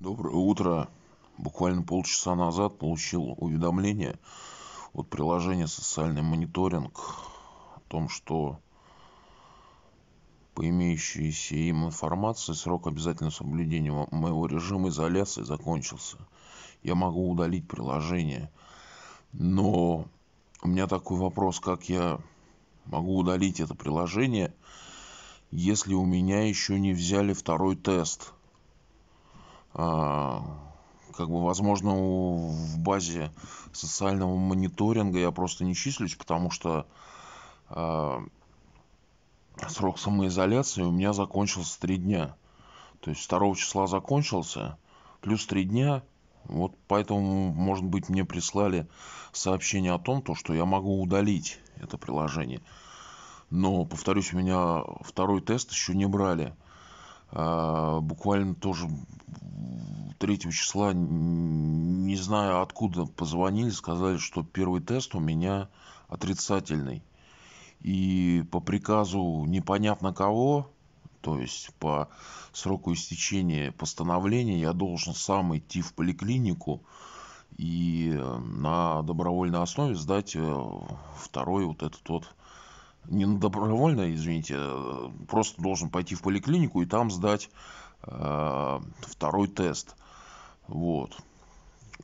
Доброе утро. Буквально полчаса назад получил уведомление от приложения «Социальный мониторинг» о том, что по имеющейся им информации срок обязательного соблюдения моего режима изоляции закончился. Я могу удалить приложение. Но у меня такой вопрос, как я могу удалить это приложение, если у меня еще не взяли второй тест – а, как бы, возможно, в базе социального мониторинга я просто не числюсь, потому что э, срок самоизоляции у меня закончился три дня. То есть 2 числа закончился, плюс три дня. Вот поэтому, может быть, мне прислали сообщение о том, то, что я могу удалить это приложение. Но, повторюсь, у меня второй тест еще не брали. Э, буквально тоже 23 числа, не знаю откуда, позвонили, сказали, что первый тест у меня отрицательный. И по приказу непонятно кого, то есть по сроку истечения постановления я должен сам идти в поликлинику и э, на добровольной основе сдать э, второй вот этот вот не на добровольно, извините, э, просто должен пойти в поликлинику и там сдать э, второй тест. Вот.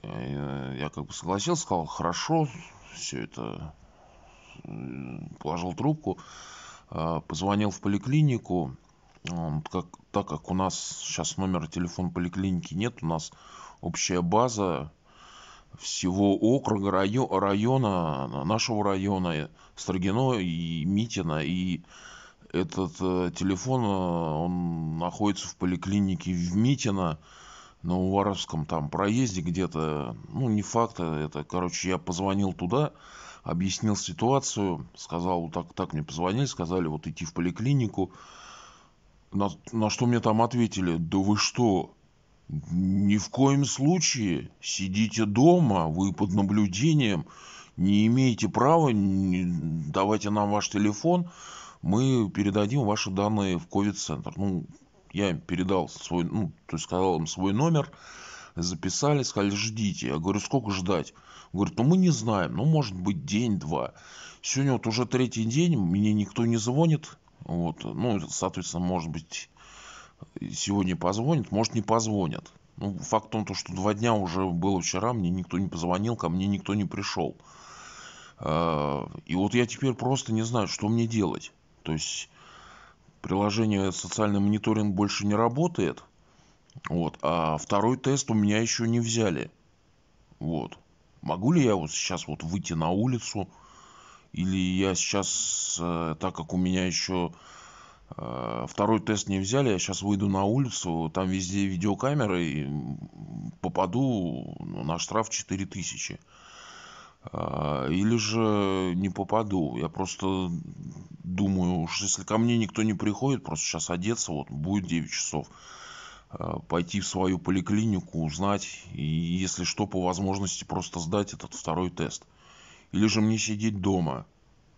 Я, как бы согласился, сказал, хорошо, все это. Э, положил трубку, э, позвонил в поликлинику. Как, так как у нас сейчас номера телефона поликлиники нет, у нас общая база всего округа, района, района нашего района, э, Строгино и Митина. И этот телефон, он находится в поликлинике в Митино на Уваровском там проезде где-то, ну не факт а это, короче, я позвонил туда, объяснил ситуацию, сказал, вот так, так мне позвонили, сказали, вот идти в поликлинику, на, на что мне там ответили, да вы что, ни в коем случае сидите дома, вы под наблюдением, не имеете права, не, давайте нам ваш телефон, мы передадим ваши данные в ковид-центр. Ну, я им передал свой, ну, то есть сказал им свой номер, записали, сказали, ждите. Я говорю, сколько ждать? Он говорит, ну мы не знаем, ну может быть день-два. Сегодня вот уже третий день, мне никто не звонит. Вот, ну, соответственно, может быть, сегодня позвонит, может не позвонят. Ну, факт в том, то, что два дня уже было вчера, мне никто не позвонил, ко мне никто не пришел. А, и вот я теперь просто не знаю, что мне делать. То есть приложение «Социальный мониторинг» больше не работает. Вот, а второй тест у меня еще не взяли. Вот. Могу ли я вот сейчас вот выйти на улицу? Или я сейчас, э, так как у меня еще э, второй тест не взяли, я сейчас выйду на улицу, там везде видеокамеры, и попаду на штраф 4000. тысячи. А, или же не попаду. Я просто думаю, уж если ко мне никто не приходит, просто сейчас одеться, вот будет 9 часов, а, пойти в свою поликлинику, узнать, и если что, по возможности просто сдать этот второй тест. Или же мне сидеть дома.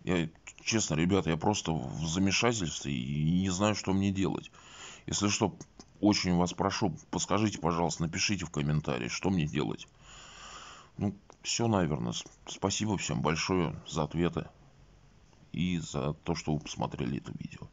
Я, честно, ребята, я просто в замешательстве и не знаю, что мне делать. Если что, очень вас прошу, подскажите, пожалуйста, напишите в комментарии, что мне делать. Ну, все, наверное. Спасибо всем большое за ответы и за то, что вы посмотрели это видео.